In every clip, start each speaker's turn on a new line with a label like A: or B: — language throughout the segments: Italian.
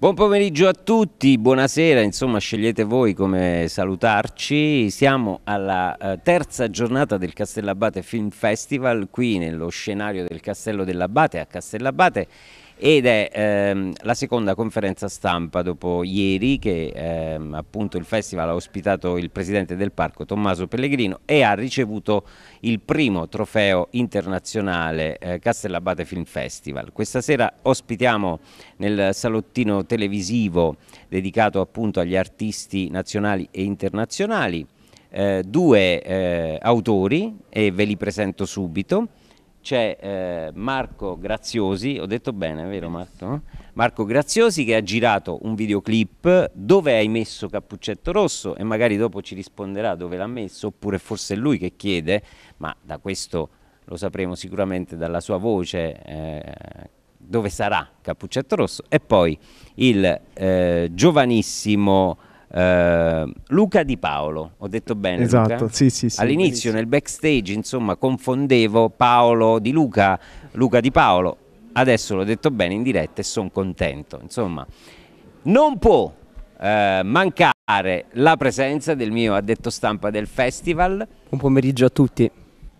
A: Buon pomeriggio a tutti, buonasera, insomma scegliete voi come salutarci. Siamo alla eh, terza giornata del Castellabate Film Festival qui nello scenario del Castello dell'Abate a Castellabate ed è ehm, la seconda conferenza stampa dopo ieri che ehm, appunto il festival ha ospitato il presidente del parco Tommaso Pellegrino e ha ricevuto il primo trofeo internazionale eh, Castellabate Film Festival. Questa sera ospitiamo nel salottino televisivo dedicato appunto agli artisti nazionali e internazionali eh, due eh, autori e ve li presento subito c'è eh, Marco Graziosi, ho detto bene, vero Marco? Marco Graziosi che ha girato un videoclip dove hai messo Cappuccetto Rosso e magari dopo ci risponderà dove l'ha messo, oppure forse è lui che chiede, ma da questo lo sapremo sicuramente dalla sua voce eh, dove sarà Cappuccetto Rosso e poi il eh, giovanissimo Uh, Luca Di Paolo, ho detto bene. Esatto, sì, sì, sì, All'inizio nel backstage, insomma, confondevo Paolo di Luca, Luca Di Paolo. Adesso l'ho detto bene in diretta e sono contento. Insomma, non può uh, mancare la presenza del mio addetto stampa del festival.
B: Buon pomeriggio a tutti.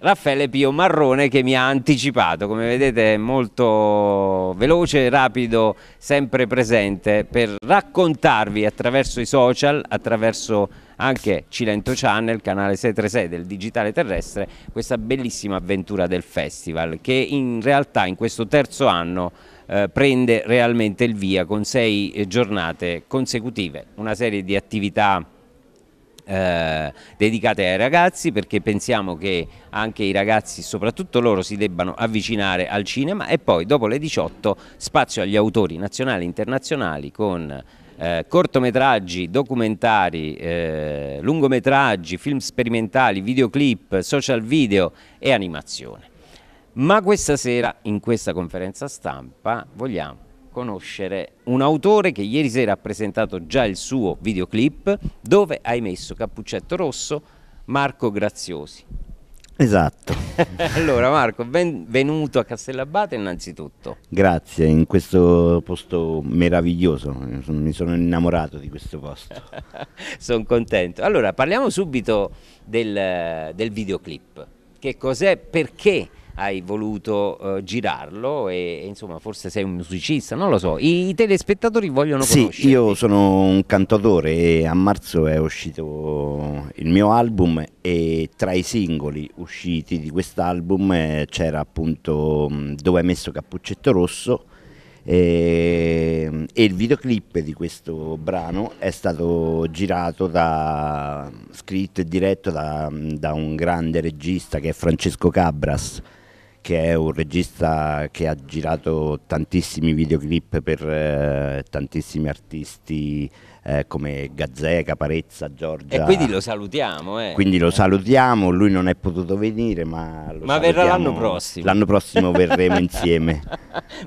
A: Raffaele Pio Marrone che mi ha anticipato, come vedete è molto veloce, rapido, sempre presente per raccontarvi attraverso i social, attraverso anche Cilento Channel, canale 636 del Digitale Terrestre, questa bellissima avventura del festival che in realtà in questo terzo anno eh, prende realmente il via con sei eh, giornate consecutive, una serie di attività eh, dedicate ai ragazzi perché pensiamo che anche i ragazzi, soprattutto loro, si debbano avvicinare al cinema e poi dopo le 18 spazio agli autori nazionali e internazionali con eh, cortometraggi, documentari, eh, lungometraggi, film sperimentali, videoclip, social video e animazione. Ma questa sera in questa conferenza stampa vogliamo conoscere un autore che ieri sera ha presentato già il suo videoclip dove hai messo Cappuccetto Rosso Marco Graziosi. Esatto. allora Marco, benvenuto a Castellabate innanzitutto.
C: Grazie, in questo posto meraviglioso, mi sono innamorato di questo posto.
A: sono contento. Allora parliamo subito del, del videoclip. Che cos'è? Perché hai voluto eh, girarlo e, e, insomma forse sei un musicista, non lo so, i, i telespettatori vogliono sì, conoscerti.
C: io sono un cantatore e a marzo è uscito il mio album e tra i singoli usciti di quest'album eh, c'era appunto mm, Dove hai messo Cappuccetto Rosso e, ehm, e, il videoclip di questo brano è stato girato da, scritto e diretto da, mm, da un grande regista che è Francesco Cabras che è un regista che ha girato tantissimi videoclip per eh, tantissimi artisti eh, come Gazzeca, Parezza, Giorgia. E quindi lo salutiamo. Eh. Quindi lo salutiamo, lui non è potuto venire ma... lo ma verrà l'anno prossimo. L'anno prossimo verremo insieme.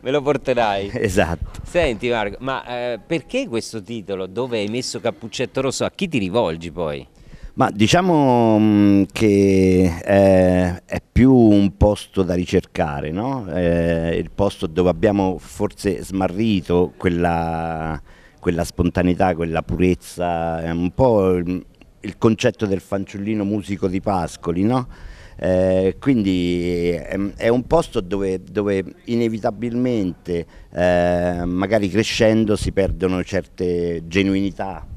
A: Me lo porterai.
C: Esatto.
A: Senti Marco, ma eh, perché questo titolo dove hai messo Cappuccetto Rosso? A chi ti rivolgi poi?
C: Ma diciamo mm, che è, eh, è, più un posto da ricercare, no? È eh, il posto dove abbiamo forse smarrito quella, quella spontaneità, quella purezza, è un po' il, il concetto del fanciullino musico di Pascoli, no? Eh, quindi ehm, è un posto dove, dove inevitabilmente, eh, magari crescendo, si perdono certe genuinità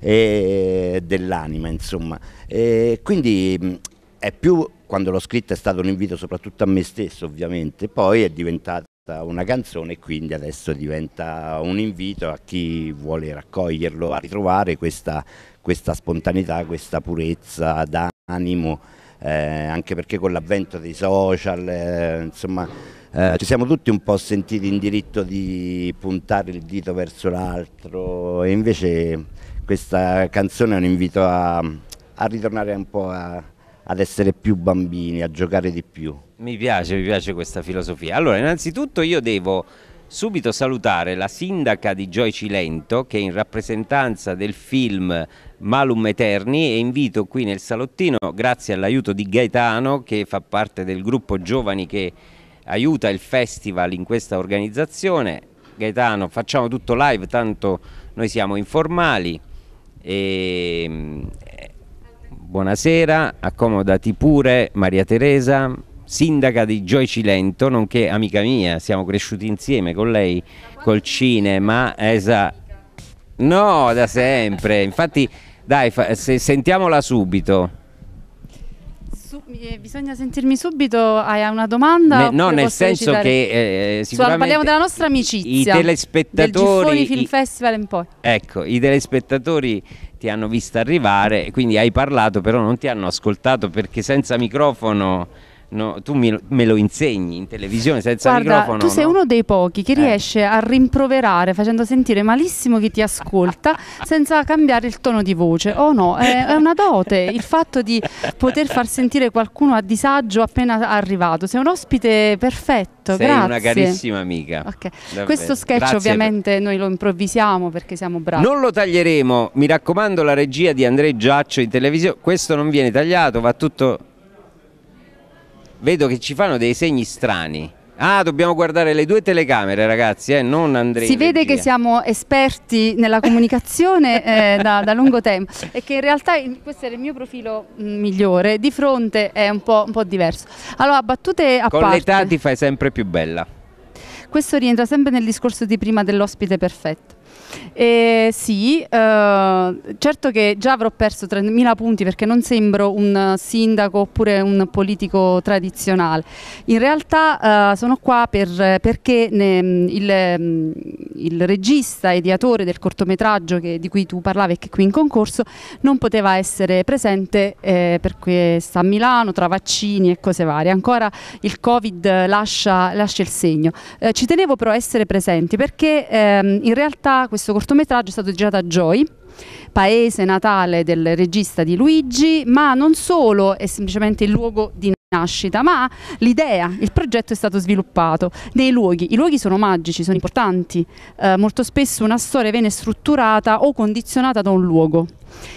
C: e dell'anima, insomma. E quindi è più quando l'ho scritta è stato un invito soprattutto a me stesso, ovviamente, poi è diventata una canzone e quindi adesso diventa un invito a chi vuole raccoglierlo, a ritrovare questa, questa spontaneità, questa purezza d'animo, eh, anche perché con l'avvento dei social, eh, insomma, eh, ci siamo tutti un po' sentiti in diritto di puntare il dito verso l'altro e invece questa canzone è un invito a, a ritornare un po' a, ad essere più bambini, a giocare di più.
A: Mi piace, mi piace questa filosofia. Allora, innanzitutto io devo subito salutare la sindaca di Gioia Cilento che è in rappresentanza del film Malum Eterni e invito qui nel salottino grazie all'aiuto di Gaetano che fa parte del gruppo giovani che aiuta il festival in questa organizzazione. Gaetano, facciamo tutto live, tanto noi siamo informali. E, ehm, buonasera, accomodati pure Maria Teresa, sindaca di Cilento, nonché amica mia, siamo cresciuti insieme con lei, col cinema, esa... No, da sempre, infatti dai, sentiamola subito.
D: Su, eh, bisogna sentirmi subito. Hai una domanda? Ne, no, nel senso che eh, eh sicuramente Su, parliamo della nostra amicizia. I telespettatori. Del Film i, Festival in poi.
A: Ecco, i telespettatori ti hanno visto arrivare, quindi hai parlato, però non ti hanno ascoltato perché senza microfono No, tu mi, me lo insegni in televisione senza Guarda, microfono. Tu sei no?
D: uno dei pochi che eh. riesce a rimproverare facendo sentire malissimo chi ti ascolta senza cambiare il tono di voce. oh no, è, è, una dote il fatto di poter far sentire qualcuno a disagio appena arrivato. Sei un ospite perfetto. Sei grazie. una carissima
A: amica. Okay. Questo sketch grazie ovviamente
D: noi lo improvvisiamo perché siamo bravi. Non
A: lo taglieremo, mi raccomando la regia di Andrea Giaccio in televisione. Questo non viene tagliato, va tutto vedo che ci fanno dei segni strani. Ah, dobbiamo guardare le due telecamere, ragazzi, eh? non Andrea. Si vede che
D: siamo esperti nella comunicazione eh, da, da, lungo tempo e che in realtà questo era il mio profilo mm, migliore, di fronte è un po', un po diverso. Allora, battute a Con parte. Con l'età ti
A: fai sempre più bella.
D: Questo rientra sempre nel discorso di prima dell'ospite perfetto. Eh, sì, eh, certo che già avrò perso 3.000 punti perché non sembro un sindaco oppure un politico tradizionale. In realtà eh, sono qua per, perché ne, il, il, regista ideatore del cortometraggio che, di cui tu parlavi e che è qui in concorso non poteva essere presente eh, perché sta a Milano tra vaccini e cose varie. Ancora il Covid lascia, lascia il segno. Eh, ci tenevo però a essere presenti perché ehm, in realtà questo cortometraggio è stato girato a Joy, paese natale del regista di Luigi, ma non solo è semplicemente il luogo di nascita, ma l'idea, il progetto è stato sviluppato nei luoghi. I luoghi sono magici, sono importanti. Eh, molto spesso una storia viene strutturata o condizionata da un luogo.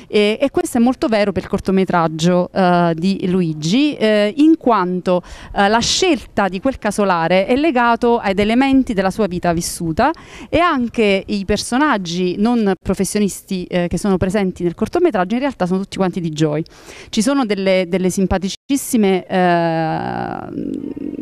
D: E, e, questo è molto vero per il cortometraggio eh, di Luigi, eh, in quanto eh, la scelta di quel casolare è legato ad elementi della sua vita vissuta e anche i personaggi non professionisti eh, che sono presenti nel cortometraggio in realtà sono tutti quanti di Joy. Ci sono delle, delle simpaticissime eh,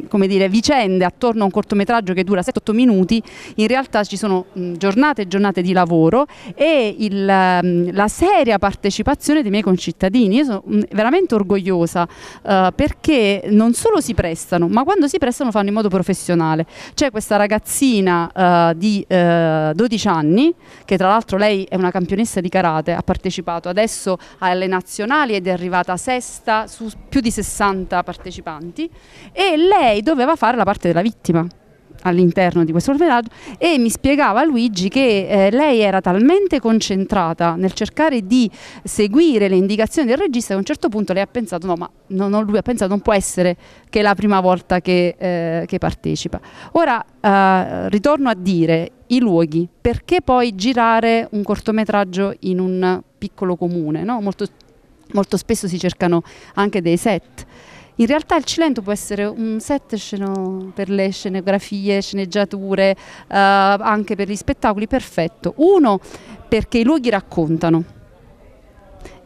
D: come dire, vicende attorno a un cortometraggio che dura 7-8 minuti, in realtà ci sono mh, giornate e giornate di lavoro e il, mh, ehm, la serie seria partecipazione dei miei concittadini. Io sono veramente orgogliosa eh, perché non solo si prestano, ma quando si prestano fanno in modo professionale. C'è questa ragazzina eh, di eh, 12 anni, che tra l'altro lei è una campionessa di karate, ha partecipato adesso alle nazionali ed è arrivata sesta su più di 60 partecipanti e lei doveva fare la parte della vittima all'interno di questo orfanaggio e mi spiegava Luigi che eh, lei era talmente concentrata nel cercare di seguire le indicazioni del regista che a un certo punto lei ha pensato no ma non, no, lui ha pensato non può essere che è la prima volta che, eh, che partecipa. Ora eh, ritorno a dire i luoghi, perché poi girare un cortometraggio in un piccolo comune? No? Molto molto spesso si cercano anche dei set in realtà il Cilento può essere un set sceno per le scenografie, sceneggiature, eh, anche per gli spettacoli, perfetto. Uno, perché i luoghi raccontano.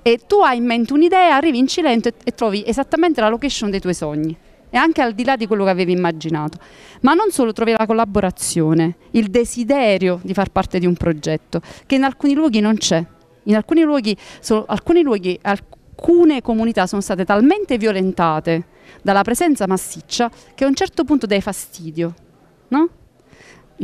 D: E tu hai in mente un'idea, arrivi in Cilento e, e trovi esattamente la location dei tuoi sogni e anche al di là di quello che avevi immaginato. Ma non solo trovi la collaborazione, il desiderio di far parte di un progetto, che in alcuni luoghi non c'è. In alcuni luoghi, so, alcuni luoghi alc alcune comunità sono state talmente violentate dalla presenza massiccia che a un certo punto dai fastidio, no?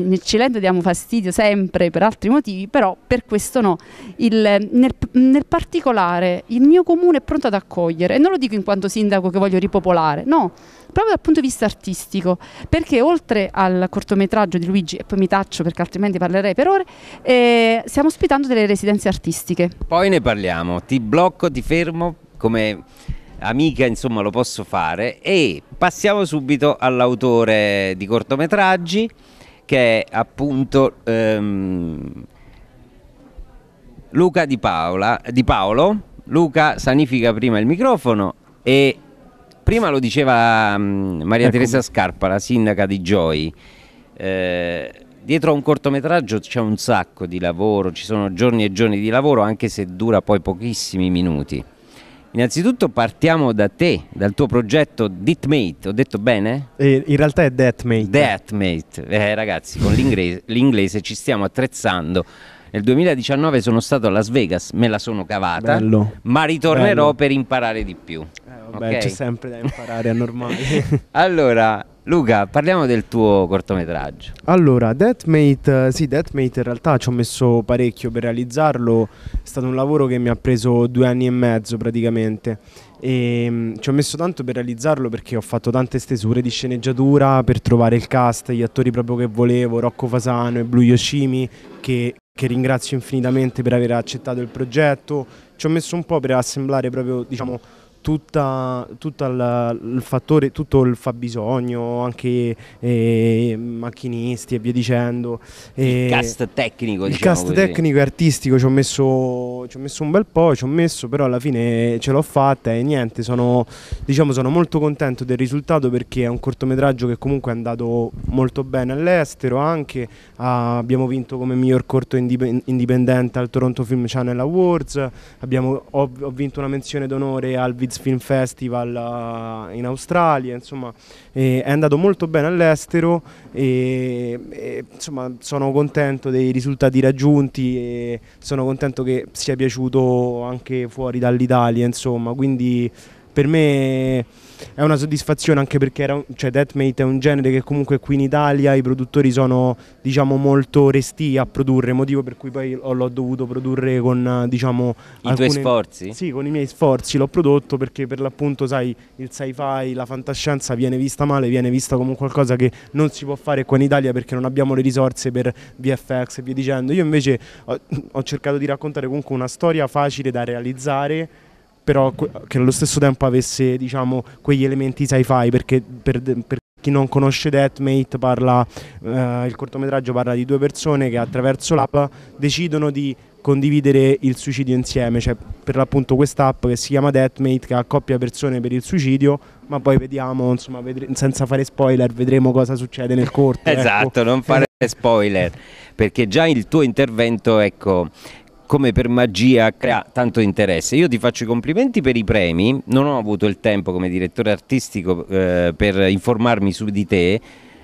D: nel Cilento diamo fastidio sempre per altri motivi, però per questo no. Il, nel, nel, particolare il mio comune è pronto ad accogliere, e non lo dico in quanto sindaco che voglio ripopolare, no, proprio dal punto di vista artistico, perché oltre al cortometraggio di Luigi, e poi mi taccio perché altrimenti parlerei per ore, eh, stiamo ospitando delle residenze artistiche.
A: Poi ne parliamo, ti blocco, ti fermo come amica insomma lo posso fare e passiamo subito all'autore di cortometraggi che è appunto ehm, Luca di, Paola, di Paolo. Luca sanifica prima il microfono e prima lo diceva mh, mm, Maria ecco. Teresa Scarpa, la sindaca di Gioi. Eh, dietro a un cortometraggio c'è un sacco di lavoro, ci sono giorni e giorni di lavoro anche se dura poi pochissimi minuti. Innanzitutto partiamo da te, dal tuo progetto Deathmate, ho detto bene? in
E: realtà è Deathmate.
A: Deathmate, eh, ragazzi, con l'inglese, l'inglese ci stiamo attrezzando. Nel 2019 sono stato a Las Vegas, me la sono cavata, Bello. ma ritornerò Bello. per imparare di più. Eh, vabbè, okay? c'è sempre da imparare, è normale. allora, Luca, parliamo del tuo cortometraggio.
E: Allora, Deathmate, eh, sì, Deathmate in realtà ci ho messo parecchio per realizzarlo, è stato un lavoro che mi ha preso due anni e mezzo praticamente e ehm, ci ho messo tanto per realizzarlo perché ho fatto tante stesure di sceneggiatura per trovare il cast, gli attori proprio che volevo, Rocco Fasano e Blue Yoshimi che, che ringrazio infinitamente per aver accettato il progetto, ci ho messo un po' per assemblare proprio diciamo tutta, tutta la, il fattore, tutto il fabbisogno, anche eh, macchinisti e via dicendo. Eh, il cast tecnico, Il diciamo cast così. tecnico e artistico ci ho, messo, ci ho, messo, un bel po', ci ho messo, però alla fine ce l'ho fatta e niente, sono, diciamo, sono molto contento del risultato perché è un cortometraggio che comunque è andato molto bene all'estero anche, ah, abbiamo vinto come miglior corto indipendente al Toronto Film Channel Awards, abbiamo, ho, ho vinto una menzione d'onore al video Leeds Film Festival eh, in Australia, insomma è andato molto bene all'estero e, e insomma, sono contento dei risultati raggiunti e sono contento che sia piaciuto anche fuori dall'Italia, insomma, quindi per me è una soddisfazione anche perché era, cioè, Deathmate è un genere che comunque qui in Italia i produttori sono diciamo, molto resti a produrre, motivo per cui poi l'ho dovuto produrre con diciamo, i alcune... tuoi sforzi? Sì, con i miei sforzi l'ho prodotto perché per l'appunto sai il sci-fi, la fantascienza viene vista male, viene vista come qualcosa che non si può fare qua in Italia perché non abbiamo le risorse per VFX e via dicendo. Io invece ho, ho cercato di raccontare comunque una storia facile da realizzare però che allo stesso tempo avesse diciamo, quegli elementi sci-fi perché per, per chi non conosce Deathmate parla, eh, il cortometraggio parla di due persone che attraverso l'app decidono di condividere il suicidio insieme, cioè per l'appunto quest'app che si chiama Deathmate che accoppia persone per il suicidio, ma poi vediamo, insomma, vedre- senza fare spoiler, vedremo cosa succede nel corto. Ecco.
A: esatto, ecco. non fare spoiler, perché già il tuo intervento, ecco, come per magia crea tanto interesse. Io ti faccio i complimenti per i premi, non ho avuto il tempo come direttore artistico eh, per informarmi su di te.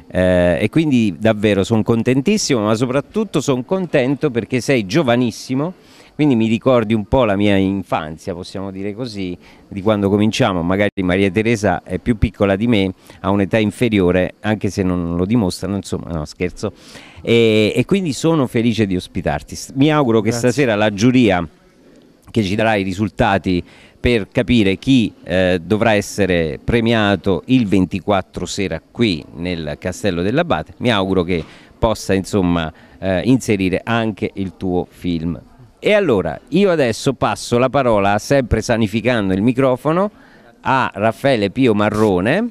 A: Eh, e quindi davvero sono contentissimo, ma soprattutto sono contento perché sei giovanissimo quindi mi ricordi un po' la mia infanzia, possiamo dire così, di quando cominciamo. Magari Maria Teresa è più piccola di me, ha un'età inferiore, anche se non lo dimostrano, insomma, no scherzo. E, e quindi sono felice di ospitarti. Mi auguro che Grazie. stasera la giuria che ci darà i risultati per capire chi eh, dovrà essere premiato il 24 sera qui nel Castello dell'Abate. Mi auguro che possa insomma eh, inserire anche il tuo film e allora io adesso passo la parola, sempre sanificando il microfono, a Raffaele Pio Marrone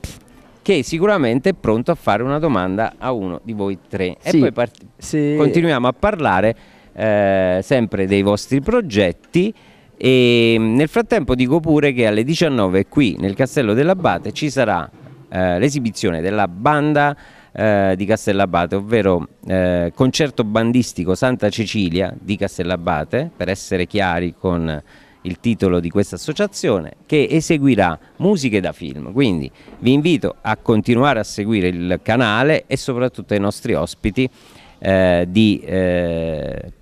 A: che sicuramente è pronto a fare una domanda a uno di voi tre sì, e poi part- sì. continuiamo a parlare eh, sempre dei vostri progetti e mm, nel frattempo dico pure che alle 19 qui nel Castello dell'Abbate ci sarà eh, l'esibizione della banda eh, di Castellabate, ovvero eh, concerto bandistico Santa Cecilia di Castellabate, per essere chiari con il titolo di questa associazione, che eseguirà musiche da film. Quindi vi invito a continuare a seguire il canale e soprattutto ai nostri ospiti eh, di eh,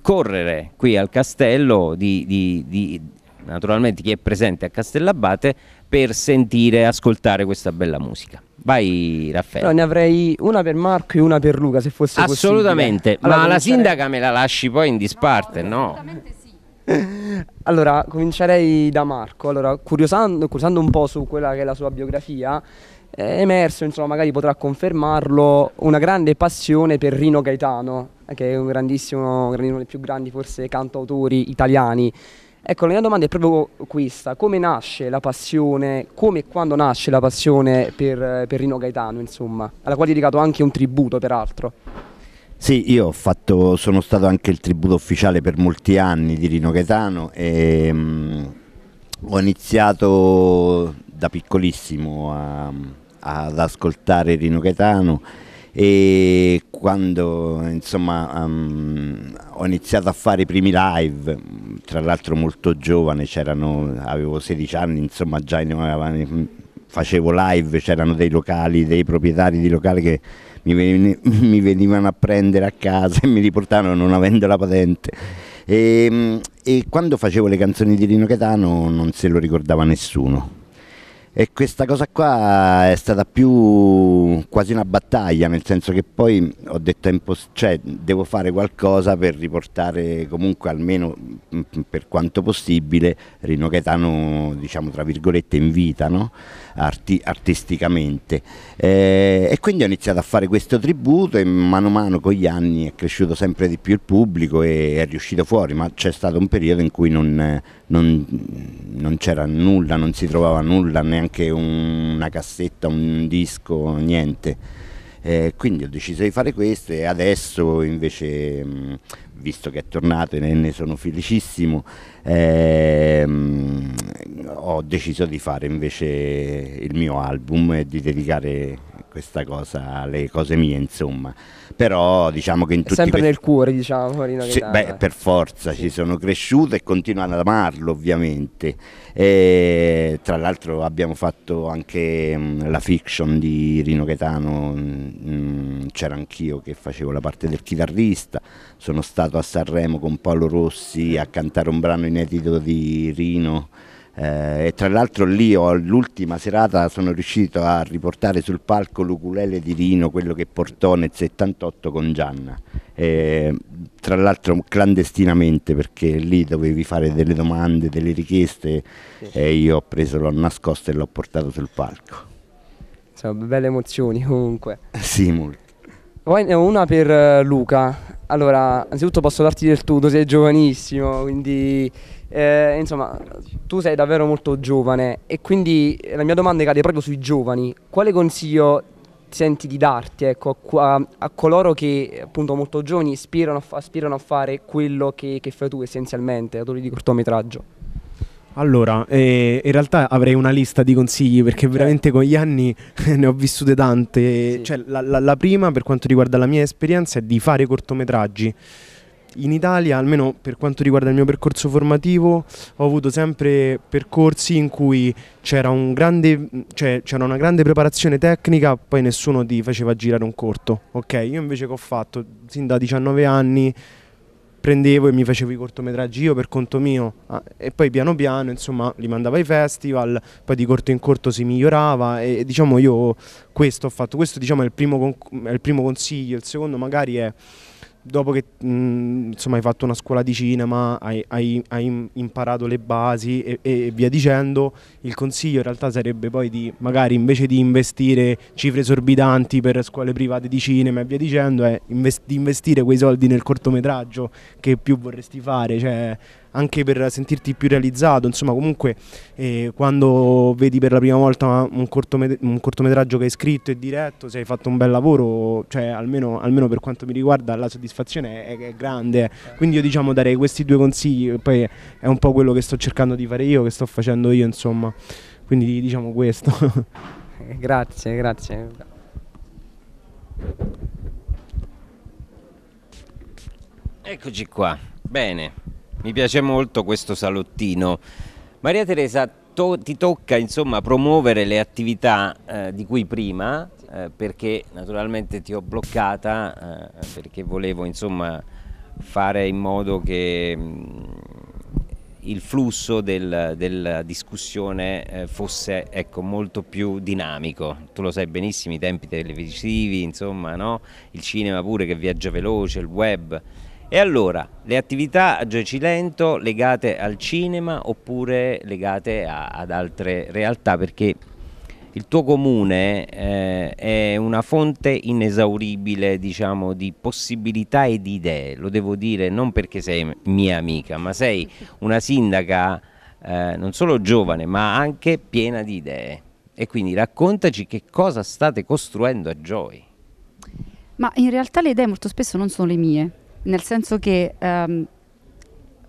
A: correre qui al castello, di, di, di, naturalmente chi è presente a Castellabate, per sentire e ascoltare questa bella musica. Vai Raffaele. No, ne
B: avrei una per Marco e una per Luca se fosse Assolutamente. possibile. Assolutamente, ma la sindaca
A: me la lasci poi in disparte, no? no? Assolutamente sì.
B: allora, comincerei da Marco. Allora, curiosando, curiosando un po' su quella che è la sua biografia, è emerso, insomma, magari potrà confermarlo, una grande passione per Rino Gaetano, eh, che è un grandissimo, uno dei più grandi forse cantautori italiani. Ecco, la mia domanda è proprio questa, come nasce la passione, come e quando nasce la passione per, per Rino Gaetano, insomma, alla quale hai dedicato anche un tributo, peraltro.
C: Sì, io fatto, sono stato anche il tributo ufficiale per molti anni di Rino Gaetano e mh, mm, ho iniziato da piccolissimo a, ad ascoltare Rino Gaetano e quando insomma um, ho iniziato a fare i primi live tra l'altro molto giovane avevo 16 anni insomma già in, facevo live c'erano dei locali dei proprietari di locali che mi, ven mi venivano a prendere a casa e mi riportavano non avendo la patente e, ehm, e quando facevo le canzoni di Rino Catano non se lo ricordava nessuno e questa cosa qua è stata più quasi una battaglia, nel senso che poi ho detto cioè, devo fare qualcosa per riportare comunque almeno per quanto possibile Rino Gaetano diciamo tra virgolette in vita, no? arti- artisticamente eh, e quindi ho iniziato a fare questo tributo e mano a mano con gli anni è cresciuto sempre di più il pubblico e è riuscito fuori, ma c'è stato un periodo in cui non, non, non c'era nulla, non si trovava nulla, neanche un, una cassetta, un disco, niente eh, quindi ho deciso di fare questo e adesso invece, mh, mm, visto che è tornato e ne, ne sono felicissimo, eh, ho deciso di fare invece il mio album e di dedicare questa cosa alle cose mie insomma però diciamo che in tutti sempre questi... nel
B: cuore diciamo Marino sì, beh,
C: per forza sì. ci sono cresciuto e continuo ad amarlo ovviamente e, tra l'altro abbiamo fatto anche mh, mm, la fiction di Rino Gaetano mm, mm, c'era anch'io che facevo la parte del chitarrista sono stato a Sanremo con Paolo Rossi a cantare un brano inedito di Rino eh, e tra l'altro lì l'ultima serata sono riuscito a riportare sul palco l'Uculele di Rino, quello che portò nel 78 con Gianna. Eh, tra l'altro clandestinamente perché lì dovevi fare delle domande, delle richieste e io ho preso, l'ho nascosto e l'ho portato sul palco.
B: Sono belle emozioni comunque.
C: sì, molto.
B: Poi ne ho una per eh, Luca. Allora, anzitutto posso darti del tu, tu sei giovanissimo, quindi eh, insomma, tu sei davvero molto giovane e quindi la mia domanda cade proprio sui giovani. Quale consiglio senti di darti ecco, a, a, coloro che appunto molto giovani aspirano a, aspirano a fare quello che, che, fai tu essenzialmente, autori di cortometraggio?
E: Allora, eh, in realtà avrei una lista di consigli perché veramente con gli anni ne ho vissute tante. Sì. Cioè, la, la, la prima, per quanto riguarda la mia esperienza, è di fare cortometraggi in Italia, almeno per quanto riguarda il mio percorso formativo, ho avuto sempre percorsi in cui c'era, un cioè, una grande preparazione tecnica, poi nessuno ti faceva girare un corto. Ok, io invece che ho fatto sin da 19 anni prendevo e mi facevo i cortometraggi io per conto mio ah, e poi piano piano insomma li mandavo ai festival poi di corto in corto si migliorava e, diciamo io questo ho fatto questo diciamo è il primo, è il primo consiglio il secondo magari è dopo che mh, insomma, hai fatto una scuola di cinema, hai, hai, hai imparato le basi e, e, via dicendo, il consiglio in realtà sarebbe poi di magari invece di investire cifre esorbitanti per scuole private di cinema e via dicendo, è invest di investire quei soldi nel cortometraggio che più vorresti fare. Cioè, anche per sentirti più realizzato, insomma comunque eh, quando vedi per la prima volta un, cortomet- un, cortometraggio che hai scritto e diretto, se hai fatto un bel lavoro, cioè almeno, almeno per quanto mi riguarda la soddisfazione è, è, grande, eh. quindi io diciamo darei questi due consigli, poi è un po' quello che sto cercando di fare io, che sto facendo io insomma, quindi diciamo
B: questo. grazie, grazie.
A: Eccoci qua, bene, mi piace molto questo salottino. Maria Teresa, to ti tocca insomma, promuovere le attività eh, di cui prima, eh, perché naturalmente ti ho bloccata, eh, perché volevo insomma, fare in modo che mh, mm, il flusso del, della discussione eh, fosse ecco, molto più dinamico. Tu lo sai benissimo, i tempi televisivi, insomma, no? il cinema pure che viaggia veloce, il web. E allora, le attività a Giacilento legate al cinema oppure legate a, ad altre realtà? Perché il tuo comune eh, è una fonte inesauribile diciamo, di possibilità e di idee, lo devo dire non perché sei mia amica, ma sei una sindaca eh, non solo giovane ma anche piena di idee. E quindi raccontaci che cosa state costruendo a Gioi.
D: Ma in realtà le idee molto spesso non sono le mie, nel senso che um,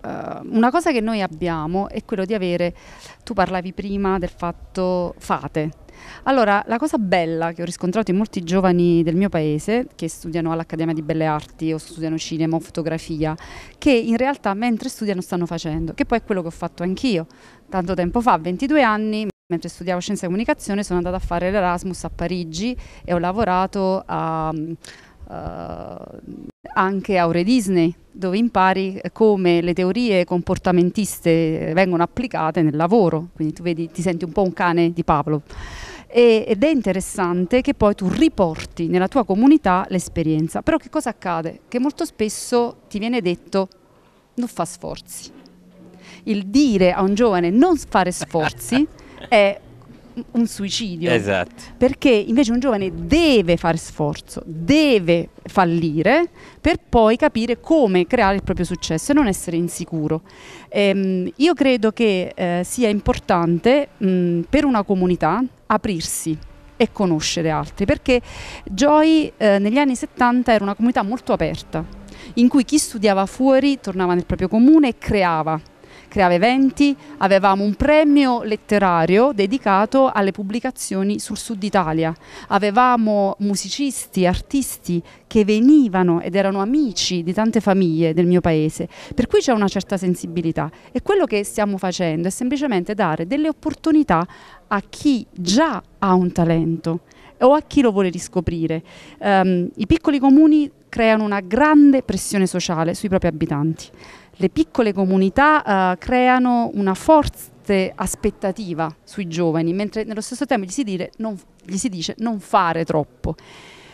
D: uh, una cosa che noi abbiamo è quello di avere, tu parlavi prima del fatto fate, allora, la cosa bella che ho riscontrato in molti giovani del mio paese che studiano all'Accademia di Belle Arti o studiano cinema o fotografia, che in realtà mentre studiano stanno facendo, che poi è quello che ho fatto anch'io tanto tempo fa, 22 anni, mentre studiavo scienza e comunicazione sono andata a fare l'Erasmus a Parigi e ho lavorato a... Uh, anche Aure Disney, dove impari come le teorie comportamentiste vengono applicate nel lavoro, quindi tu vedi, ti senti un po' un cane di Pablo. ed è interessante che poi tu riporti nella tua comunità l'esperienza. Però che cosa accade? Che molto spesso ti viene detto non fa sforzi. Il dire a un giovane non fare sforzi è un suicidio. Esatto. Perché invece un giovane deve fare sforzo, deve fallire per poi capire come creare il proprio successo e non essere insicuro. Ehm, io credo che eh, sia importante mh, per una comunità aprirsi e conoscere altri, perché Joy eh, negli anni 70 era una comunità molto aperta, in cui chi studiava fuori tornava nel proprio comune e creava creava eventi, avevamo un premio letterario dedicato alle pubblicazioni sul sud Italia, avevamo musicisti, artisti che venivano ed erano amici di tante famiglie del mio paese, per cui c'è una certa sensibilità e quello che stiamo facendo è semplicemente dare delle opportunità a chi già ha un talento o a chi lo vuole riscoprire. Um, I piccoli comuni creano una grande pressione sociale sui propri abitanti le piccole comunità eh, creano una forte aspettativa sui giovani, mentre nello stesso tempo gli si, dire, non, gli si dice non fare troppo.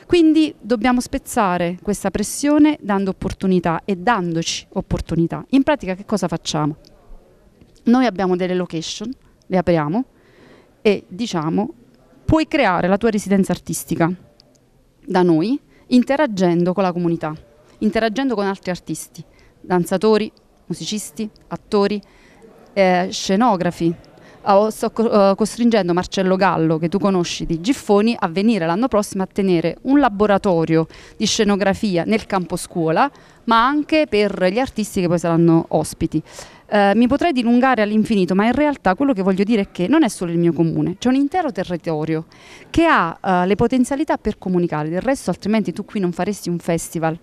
D: Quindi dobbiamo spezzare questa pressione dando opportunità e dandoci opportunità. In pratica che cosa facciamo? Noi abbiamo delle location, le apriamo e diciamo puoi creare la tua residenza artistica da noi interagendo con la comunità, interagendo con altri artisti danzatori, musicisti, attori, eh, scenografi. Oh, sto eh, costringendo Marcello Gallo, che tu conosci, di Giffoni, a venire l'anno prossimo a tenere un laboratorio di scenografia nel campo scuola, ma anche per gli artisti che poi saranno ospiti. Eh, mi potrei dilungare all'infinito, ma in realtà quello che voglio dire è che non è solo il mio comune, c'è un intero territorio che ha eh, le potenzialità per comunicare, del resto altrimenti tu qui non faresti un festival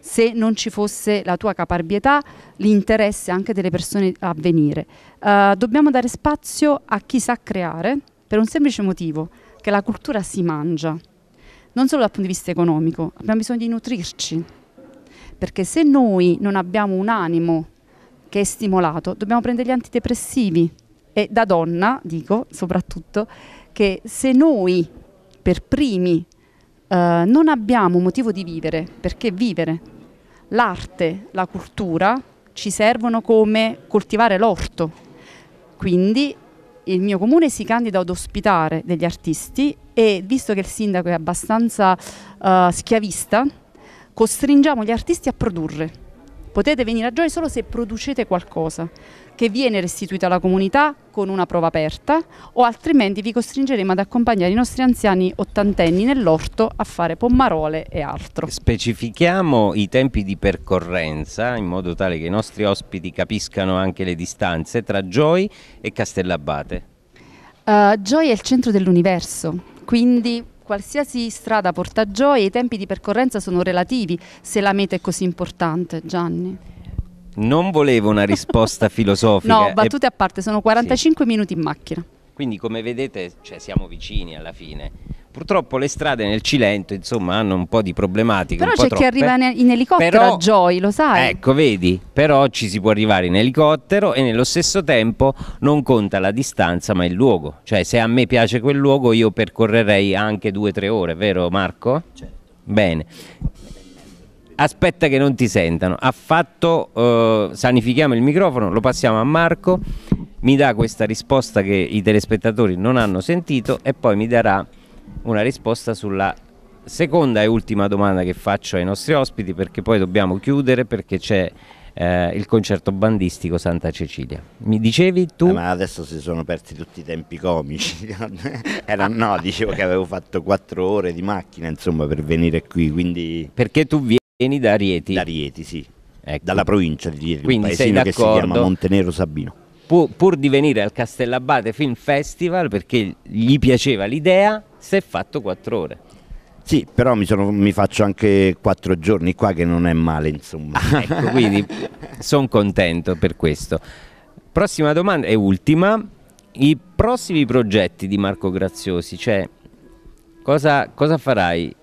D: se non ci fosse la tua caparbietà, l'interesse anche delle persone a venire. Uh, dobbiamo dare spazio a chi sa creare per un semplice motivo, che la cultura si mangia, non solo dal punto di vista economico, abbiamo bisogno di nutrirci, perché se noi non abbiamo un animo che è stimolato, dobbiamo prendere gli antidepressivi e da donna, dico soprattutto, che se noi per primi eh, non abbiamo motivo di vivere, perché vivere, l'arte, la cultura ci servono come coltivare l'orto, quindi il mio comune si candida ad ospitare degli artisti e visto che il sindaco è abbastanza eh, schiavista, costringiamo gli artisti a produrre. Potete venire a gioia solo se producete qualcosa che viene restituita alla comunità con una prova aperta o altrimenti vi costringeremo ad accompagnare i nostri anziani ottantenni nell'orto a fare pommarole e altro.
A: Specifichiamo i tempi di percorrenza in modo tale che i nostri ospiti capiscano anche le distanze tra Gioi e Castellabate.
D: Uh, eh, Gioi è il centro dell'universo, quindi qualsiasi strada porta gioia, e i tempi di percorrenza sono relativi se la meta è così importante, Gianni.
A: Non volevo una risposta filosofica. No, battute
D: e... a parte, sono 45 sì. minuti in macchina.
A: Quindi come vedete cioè, siamo vicini alla fine. Purtroppo le strade nel Cilento insomma hanno un po' di problematiche. Però c'è chi arriva
D: in elicottero però, a
A: Joy, lo sai. Ecco, vedi, però ci si può arrivare in elicottero e nello stesso tempo non conta la distanza ma il luogo. Cioè se a me piace quel luogo io percorrerei anche due o tre ore, vero Marco? Certo. Bene aspetta che non ti sentano. Ha fatto, eh, sanifichiamo il microfono, lo passiamo a Marco, mi dà questa risposta che i telespettatori non hanno sentito e poi mi darà una risposta sulla seconda e ultima domanda che faccio ai nostri ospiti perché poi dobbiamo chiudere perché c'è eh, il concerto
C: bandistico Santa Cecilia. Mi dicevi tu... Eh, ma adesso si sono persi tutti i tempi comici. Era no, dicevo che avevo fatto quattro ore di macchina insomma per venire qui, quindi... Perché tu vieni Vieni da Rieti. Da Rieti, sì. Ecco. Dalla provincia di Rieti, Quindi un paesino che si chiama Montenero Sabino.
A: Pur, pur di venire al Castellabate Film Festival perché gli piaceva l'idea, si è fatto quattro ore.
C: Sì, però mi, sono, mi, faccio anche quattro giorni qua che non è male, insomma. ecco, quindi sono contento
A: per questo. Prossima domanda e ultima. I prossimi progetti di Marco Graziosi, cioè cosa, cosa farai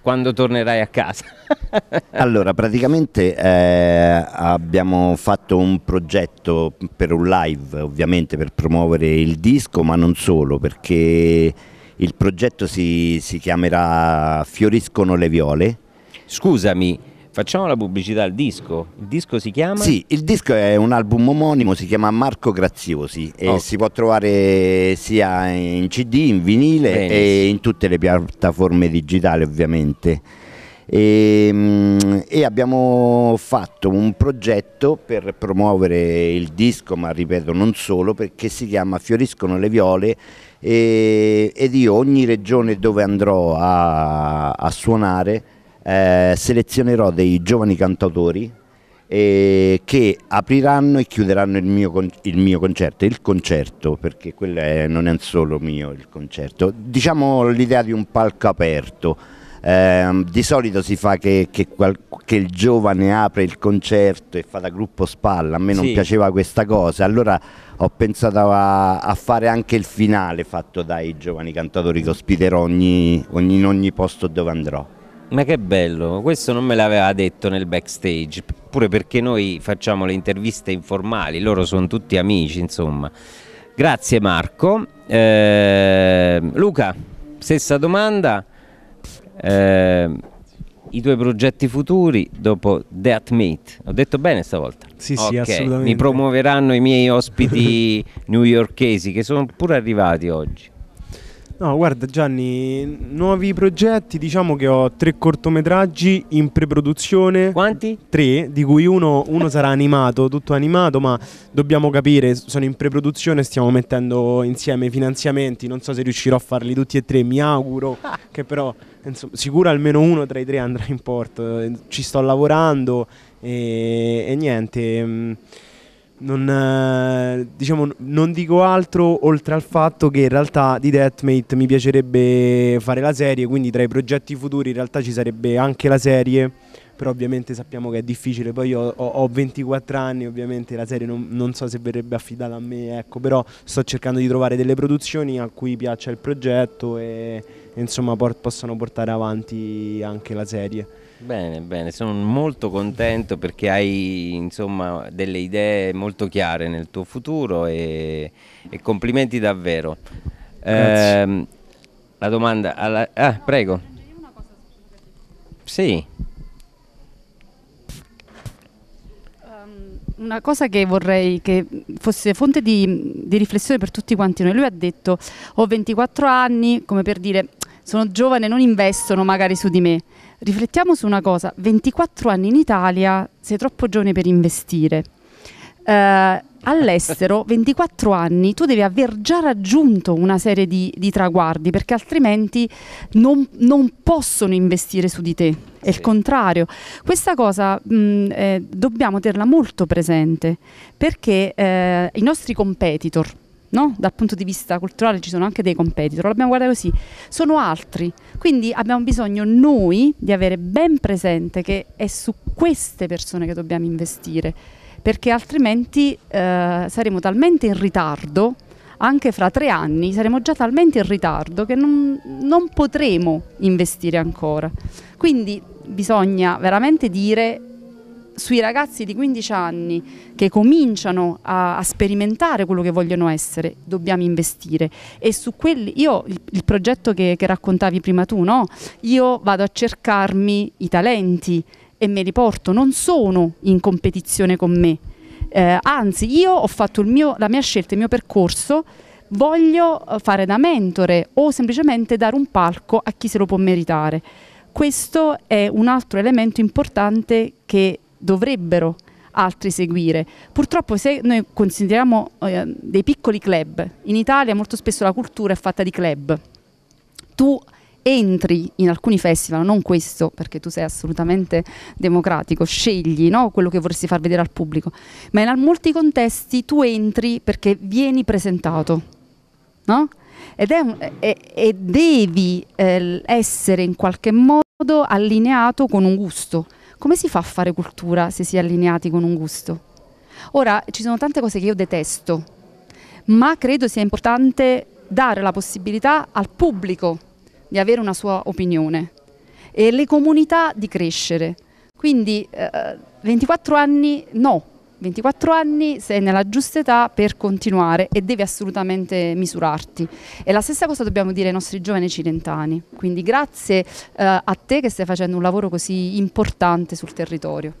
A: quando tornerai a casa?
C: allora, praticamente eh, abbiamo fatto un progetto per un live, ovviamente per promuovere il disco, ma non solo, perché il progetto si, si chiamerà Fioriscono le viole. Scusami, Facciamo la pubblicità al disco. Il disco si chiama? Sì, il disco è un album omonimo, si chiama Marco Graziosi e oh. si può trovare sia in CD, in vinile Bene. e in tutte le piattaforme digitali ovviamente. E, ehm, e, abbiamo fatto un progetto per promuovere il disco, ma ripeto non solo, perché si chiama Fioriscono le viole e, ed io ogni regione dove andrò a, a suonare eh, selezionerò dei giovani cantautori eh, che apriranno e chiuderanno il mio, con, il mio concerto, il concerto, perché quello è, non è solo mio il concerto, diciamo l'idea di un palco aperto. Eh, di solito si fa che, che, qual, che, il giovane apre il concerto e fa da gruppo spalla, a me non sì. piaceva questa cosa, allora ho pensato a, a, fare anche il finale fatto dai giovani cantatori che ospiterò ogni, ogni, in ogni posto dove andrò.
A: Ma che bello, questo non me l'aveva detto nel backstage, pure perché noi facciamo le interviste informali, loro sono tutti amici, insomma. Grazie Marco. Eh, Luca, stessa domanda. Eh, i tuoi progetti futuri dopo Death Meat. Ho detto bene stavolta? Sì, okay. sì, assolutamente. Mi promuoveranno i miei ospiti newyorkesi che sono pure arrivati oggi.
E: No, guarda Gianni, nuovi progetti, diciamo che ho tre cortometraggi in preproduzione. Quanti? Tre, di cui uno, uno sarà animato, tutto animato, ma dobbiamo capire, sono in preproduzione, stiamo mettendo insieme i finanziamenti, non so se riuscirò a farli tutti e tre, mi auguro, che però insomma, sicuro almeno uno tra i tre andrà in porto, ci sto lavorando e, e niente mm, non, eh, diciamo, non, dico altro oltre al fatto che in realtà di Deathmate mi piacerebbe fare la serie, quindi tra i progetti futuri in realtà ci sarebbe anche la serie, però ovviamente sappiamo che è difficile, poi io ho, ho 24 anni, ovviamente la serie non, non, so se verrebbe affidata a me, ecco, però sto cercando di trovare delle produzioni a cui piaccia il progetto e, e insomma por possano portare avanti anche la serie.
A: Bene, bene, sono molto contento perché hai insomma, delle idee molto chiare nel tuo futuro e, e complimenti davvero. Eh, la domanda alla... Ah, prego. Sì.
D: una cosa che vorrei che fosse fonte di, di riflessione per tutti quanti noi. Lui ha detto ho 24 anni, come per dire sono giovane, non investono magari su di me. Riflettiamo su una cosa, 24 anni in Italia sei troppo giovane per investire eh, all'estero, 24 anni, tu devi aver già raggiunto una serie di, di traguardi perché altrimenti non, non, possono investire su di te. È sì. il contrario. Questa cosa mh, eh, dobbiamo tenerla molto presente perché eh, i nostri competitor, No? dal punto di vista culturale ci sono anche dei competitor, l'abbiamo guardato così, sono altri, quindi abbiamo bisogno noi di avere ben presente che è su queste persone che dobbiamo investire perché altrimenti eh, saremo talmente in ritardo, anche fra tre anni saremo già talmente in ritardo che non, non potremo investire ancora. Quindi bisogna veramente dire sui ragazzi di 15 anni che cominciano a, a, sperimentare quello che vogliono essere, dobbiamo investire. E su quelli, io il, il progetto che, che, raccontavi prima tu, no? Io vado a cercarmi i talenti, e me li porto, non sono in competizione con me. Eh, anzi, io ho fatto mio, la mia scelta, il mio percorso, voglio eh, fare da mentore o semplicemente dare un palco a chi se lo può meritare. Questo è un altro elemento importante che dovrebbero altri seguire. Purtroppo se noi consideriamo eh, dei piccoli club, in Italia molto spesso la cultura è fatta di club. Tu entri in alcuni festival, non questo perché tu sei assolutamente democratico, scegli no, quello che vorresti far vedere al pubblico, ma in molti contesti tu entri perché vieni presentato. No? Ed è un, e, e devi eh, essere in qualche modo allineato con un gusto. Come si fa a fare cultura se si è allineati con un gusto? Ora, ci sono tante cose che io detesto, ma credo sia importante dare la possibilità al pubblico di avere una sua opinione e le comunità di crescere. Quindi eh, 24 anni no, 24 anni sei nella giusta età per continuare e devi assolutamente misurarti. E la stessa cosa dobbiamo dire ai nostri giovani cilentani. Quindi grazie eh, a te che stai facendo un lavoro così importante sul territorio.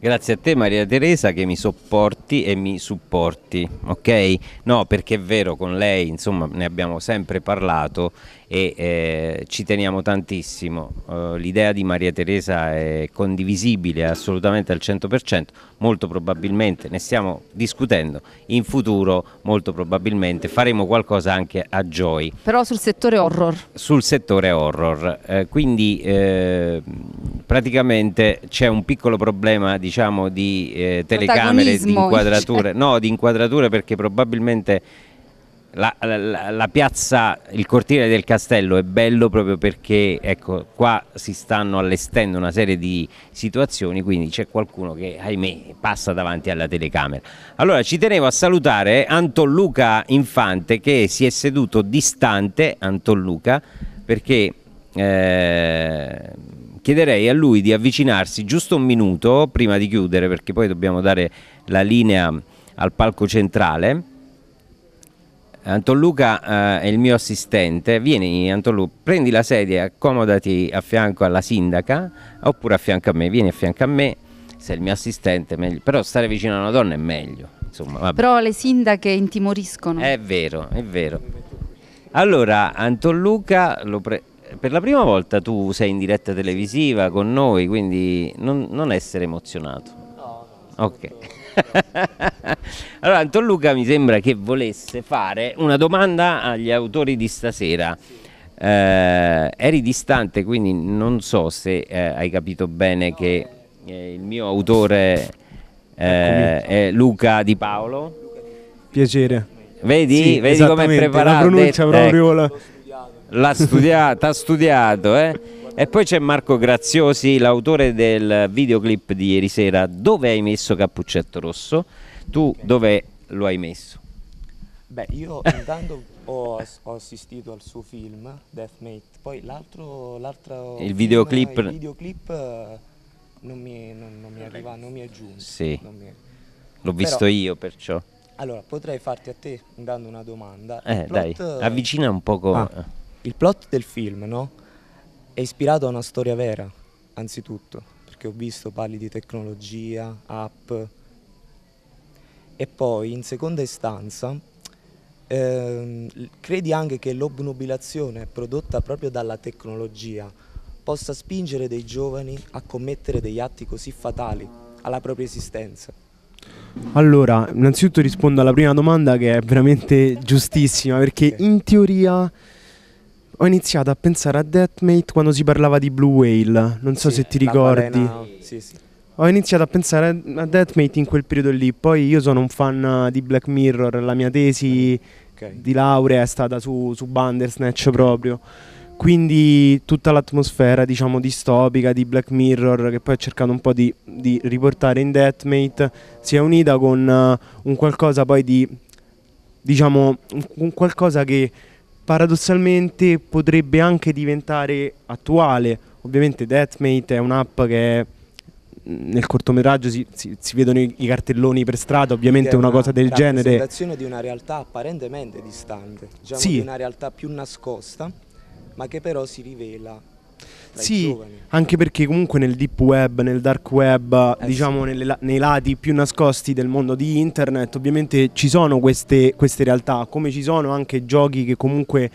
A: Grazie a te Maria Teresa che mi sopporti e mi supporti, ok? No, perché è vero, con lei insomma ne abbiamo sempre parlato e eh, ci teniamo tantissimo. Uh, l'idea di Maria Teresa è condivisibile assolutamente al 100%, molto probabilmente ne stiamo discutendo, in futuro molto probabilmente faremo qualcosa anche a Joy.
D: Però sul settore horror.
A: Sul settore horror, eh, quindi eh, praticamente c'è un piccolo problema diciamo, di eh, telecamere, di inquadrature, cioè. no, di inquadrature perché probabilmente la, la, la, piazza, il cortile del castello è bello proprio perché ecco, qua si stanno allestendo una serie di situazioni, quindi c'è qualcuno che ahimè passa davanti alla telecamera. Allora ci tenevo a salutare Anton Luca Infante che si è seduto distante, Anton Luca, perché... Eh, chiederei a lui di avvicinarsi giusto un minuto prima di chiudere perché poi dobbiamo dare la linea al palco centrale. Anton Luca eh, è il mio assistente, vieni Anton Luca, prendi la sedia, accomodati a fianco alla sindaca oppure a fianco a me, vieni a fianco a me, sei il mio assistente, meglio. però stare vicino a una donna è meglio. Insomma, però
D: le sindache intimoriscono. È
A: vero, è vero. Allora, Anton Luca lo prendo per la prima volta tu sei in diretta televisiva con noi, quindi non, non essere emozionato. No, no. Ok. allora, Anton Luca mi sembra che volesse fare una domanda agli autori di stasera. Sì. Eh, eri distante, quindi non so se eh, hai capito bene no, che eh, eh il mio autore eh, è Luca Di Paolo. Piacere. Vedi, sì, vedi come è preparato. Ecco. La pronuncia proprio ecco. la L'ha studiato, ha studiato, eh? E poi c'è Marco Graziosi, l'autore del videoclip di ieri sera. Dove hai messo Cappuccetto Rosso? Tu dove lo hai messo?
F: Beh, io intanto ho, ho assistito al suo film, Deathmate, poi l'altro, l'altro il, videoclip... il videoclip non mi, non, non mi arriva, non mi è giunto. Sì, mi... l'ho visto Però... io perciò. Allora, potrei farti a te dando una domanda. Eh, plot... dai, avvicina
A: un poco. Ah. Eh.
F: Il plot del film no? è ispirato a una storia vera, anzitutto, perché ho visto parli di tecnologia, app, e poi in seconda istanza ehm, credi anche che l'obnubilazione prodotta proprio dalla tecnologia possa spingere dei giovani a commettere degli atti così fatali alla propria esistenza?
E: Allora, innanzitutto rispondo alla prima domanda che è veramente giustissima perché in teoria ho iniziato a pensare a Deathmate quando si parlava di Blue Whale, non so sì, se ti ricordi. Sì, sì. Ho iniziato a pensare a Deathmate in quel periodo lì, poi io sono un fan di Black Mirror, la mia tesi okay. di laurea è stata su, su Bandersnatch proprio. Quindi tutta l'atmosfera, diciamo, distopica di Black Mirror, che poi ho cercato un po' di, di riportare in Deathmate, si è unita con uh, un qualcosa poi di, diciamo, un, un qualcosa che paradossalmente potrebbe anche diventare attuale. Ovviamente Deathmate è un'app che nel cortometraggio si, si, si, vedono i, cartelloni per strada, ovviamente una, una, cosa del genere. È una
F: presentazione di una realtà apparentemente distante, diciamo sì. di una realtà più nascosta, ma che però si rivela
E: sì, anche perché comunque nel deep web, nel dark web, eh diciamo sì. nelle, nei lati più nascosti del mondo di internet, ovviamente ci sono queste, queste realtà, come ci sono anche giochi che comunque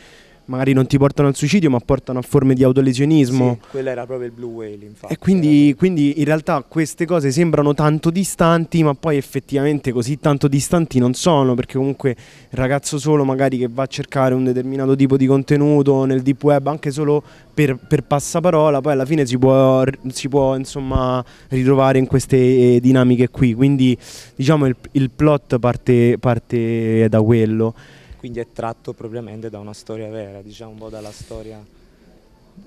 E: magari non ti portano al suicidio ma portano a forme di autolesionismo. Sì,
F: quella era proprio il blue whale infatti. E
E: quindi, quindi, in realtà queste cose sembrano tanto distanti ma poi effettivamente così tanto distanti non sono perché comunque il ragazzo solo magari che va a cercare un determinato tipo di contenuto nel deep web anche solo per, per passaparola poi alla fine si può, si può insomma, ritrovare in queste eh, dinamiche qui. Quindi diciamo il, il plot parte, parte da quello
F: quindi è tratto propriamente da una storia vera, diciamo un po' dalla storia...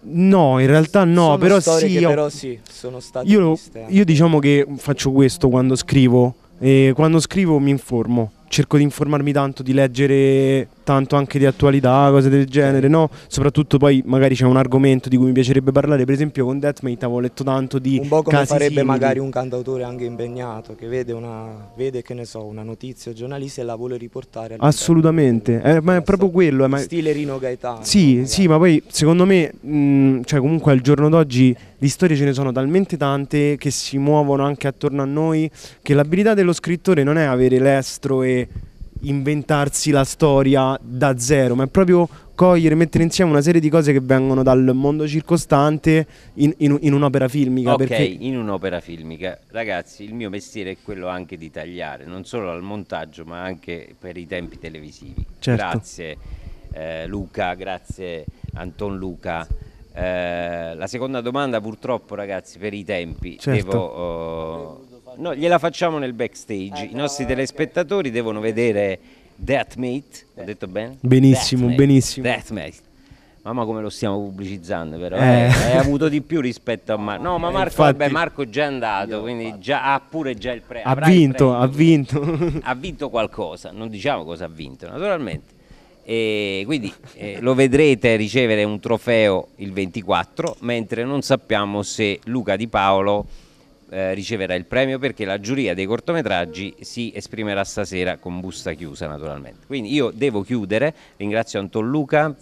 E: No, in realtà no, però sì, io, però sì, sono state io, eh. io diciamo che faccio questo quando scrivo, e quando scrivo mi informo, cerco di informarmi tanto, di leggere tanto anche di attualità, cose del genere, no? Soprattutto poi magari c'è un argomento di cui mi piacerebbe parlare, per esempio con Deathmate avevo letto tanto di Un po' come farebbe simili. magari un
F: cantautore anche impegnato che vede una vede che ne so, una notizia giornalista e la vuole riportare
E: Assolutamente, eh, ma è proprio quello, eh, ma... stile
F: Rino Gaetano.
E: Sì, no, sì, ma poi secondo me mh, cioè comunque al giorno d'oggi di storie ce ne sono talmente tante che si muovono anche attorno a noi che l'abilità dello scrittore non è avere l'estro e inventarsi la storia da zero, ma è proprio cogliere, mettere insieme una serie di cose che vengono dal mondo circostante in, in, in un'opera
A: filmica. Ok, perché... in un'opera filmica. Ragazzi, il mio mestiere è quello anche di tagliare, non solo al montaggio, ma anche per i tempi televisivi. Certo. Grazie eh, Luca, grazie Anton Luca. Eh, la seconda domanda purtroppo ragazzi per i tempi certo. devo... Oh No, gliela facciamo nel backstage. Eh, I nostri telespettatori devono vedere Deathmate. Ho detto bene? Benissimo, Deathmate. benissimo. Deathmate. Mamma come lo stiamo pubblicizzando però, eh. eh. hai avuto di più rispetto a Marco. No, ma eh, Marco, Infatti, vabbè, Marco è già andato, quindi già, ha pure già il premio. Ha vinto, ha vinto. Ha vinto qualcosa, non diciamo cosa ha vinto, naturalmente. E quindi eh, lo vedrete ricevere un trofeo il 24, mentre non sappiamo se Luca Di Paolo eh, riceverà il premio perché la giuria dei cortometraggi si esprimerà stasera con busta chiusa naturalmente. Quindi io devo chiudere, ringrazio Anton Luca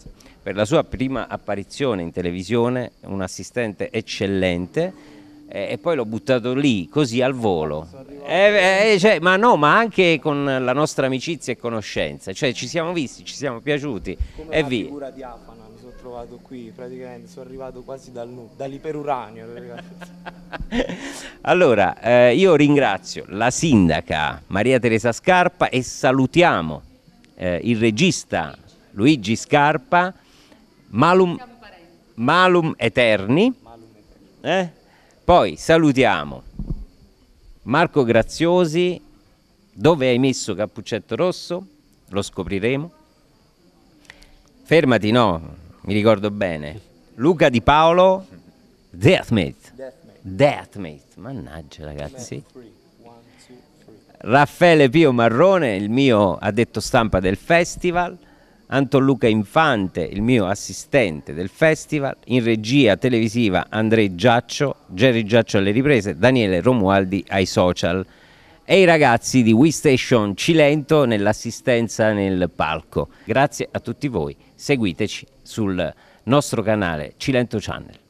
A: per la sua prima apparizione in televisione, un assistente eccellente eh, e poi l'ho buttato lì, così al volo. Eh, eh, eh, cioè, ma no, ma anche con la nostra amicizia e conoscenza, cioè ci siamo visti, ci siamo piaciuti Come e via.
F: figura diafana, mi sono trovato qui, praticamente sono arrivato quasi dal, dall'iperuranio.
A: allora, eh, io ringrazio la sindaca Maria Teresa Scarpa e salutiamo eh, il regista Luigi Scarpa, Malum, Malum Eterni. Malum eterni. Eh? Poi salutiamo Marco Graziosi, dove hai messo Cappuccetto Rosso? Lo scopriremo. Fermati, no, mi ricordo bene. Luca Di Paolo, Deathmate. Deathmate, mannaggia ragazzi. Raffaele Pio Marrone, il mio addetto stampa del festival. Antonluca Infante, il mio assistente del festival, in regia televisiva Andrei Giaccio, Jerry Giaccio alle riprese, Daniele Romualdi ai social e i ragazzi di Wii Station Cilento nell'assistenza nel palco. Grazie a tutti voi, seguiteci sul nostro canale Cilento Channel.